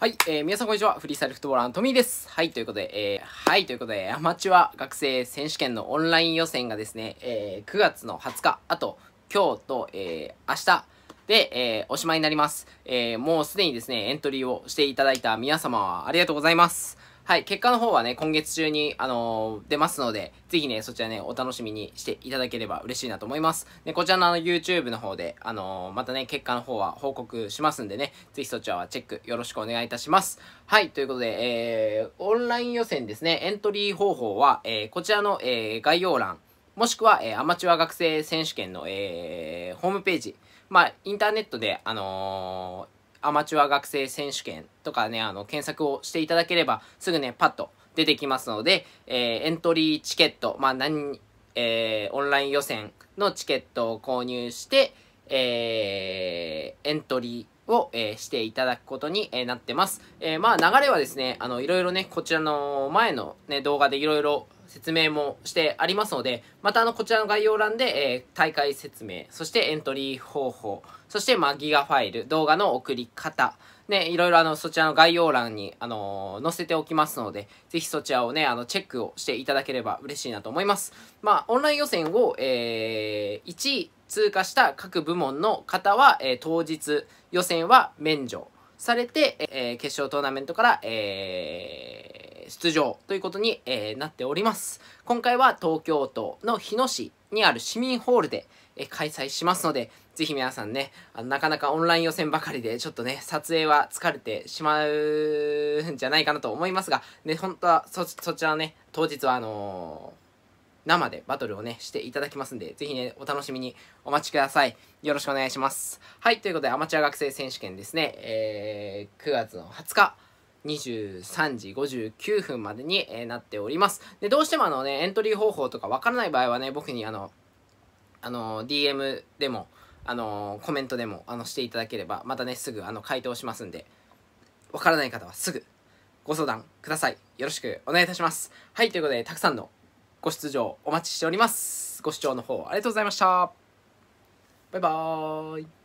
はい、えー、皆さんこんにちは。フリースタイルフットボールーのトミーです。はい、ということで、えー、はい、ということで、アマチュア学生選手権のオンライン予選がですね、えー、9月の20日、あと、今日と、えー、明日で、えー、おしまいになります。えー、もうすでにですね、エントリーをしていただいた皆様はありがとうございます。はい、結果の方はね、今月中に、あのー、出ますので、ぜひね、そちらね、お楽しみにしていただければ嬉しいなと思います。ね、こちらのあの YouTube の方で、あのー、またね、結果の方は報告しますんでね、ぜひそちらはチェックよろしくお願いいたします。はい、ということで、えー、オンライン予選ですね、エントリー方法は、えー、こちらの、えー、概要欄、もしくは、えー、アマチュア学生選手権の、えー、ホームページ、まあ、インターネットで、あのーアマチュア学生選手権とかね、あの、検索をしていただければ、すぐね、パッと出てきますので、えー、エントリーチケット、まあ、何、えー、オンライン予選のチケットを購入して、えー、エントリーを、えー、していただくことに、えー、なってます。えー、まあ流れはですね、あの、いろいろね、こちらの前のね、動画でいろいろ説明もしてありますので、またあの、こちらの概要欄で、え大会説明、そしてエントリー方法、そして、まあ、ギガファイル、動画の送り方、ね、いろいろあの、そちらの概要欄に、あのー、載せておきますので、ぜひそちらをね、あの、チェックをしていただければ嬉しいなと思います。まあ、オンライン予選を、えー、1位通過した各部門の方は、えー、当日予選は免除されて、えー、決勝トーナメントから、えー、出場ということに、えなっております。今回は東京都の日野市にある市民ホールで、え開催しますので、ぜひ皆さんね、あのなかなかオンライン予選ばかりで、ちょっとね、撮影は疲れてしまうんじゃないかなと思いますが、ね、本当はそ、そちらね、当日はあのー生でバトルをね、していただきますんで、ぜひね、お楽しみにお待ちください。よろしくお願いします。はい、ということで、アマチュア学生選手権ですね、えー、9月の20日、23時59分までに、えー、なっております。で、どうしてもあのね、エントリー方法とかわからない場合はね、僕にあの、あの、DM でも、あの、コメントでも、あの、していただければ、またね、すぐ、あの、回答しますんで、わからない方はすぐ、ご相談ください。よろしくお願いいたします。はい、ということで、たくさんのご出場お待ちしております。ご視聴の方ありがとうございました。バイバーイ。